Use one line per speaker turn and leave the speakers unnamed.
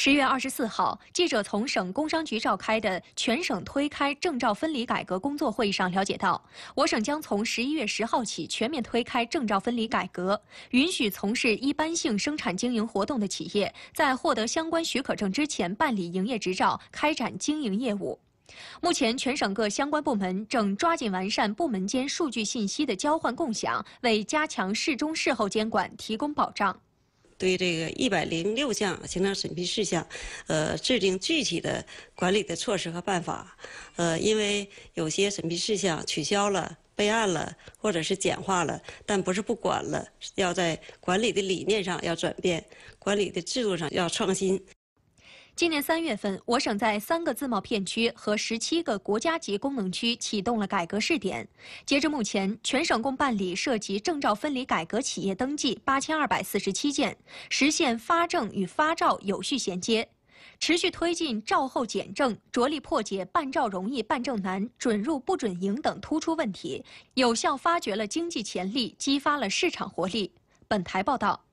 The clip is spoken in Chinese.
十月二十四号，记者从省工商局召开的全省推开证照分离改革工作会议上了解到，我省将从十一月十号起全面推开证照分离改革，允许从事一般性生产经营活动的企业在获得相关许可证之前办理营业执照开展经营业务。目前，全省各相关部门正抓紧完善部门间数据信息的交换共享，为加强
事中事后监管
提供保障。
对这个一百零六项行政审批事项，呃，制定具体的管理的措施和办法。呃，因为有些审批事项取消了、备案了或者是简化了，但不是不管了，要在管理的理念上要转变，管理的制度上要创新。
今年三月份，我省在三个自贸片区和十七个国家级功能区启动了改革试点。截至目前，全省共办理涉及证照分离改革企业登记八千二百四十七件，实现发证与发照有序衔接，持续推进照后检证，着力破解办照容易、办证难、准入不准营等突出问题，有效发掘了经济潜力，激发了市场活力。本台报道。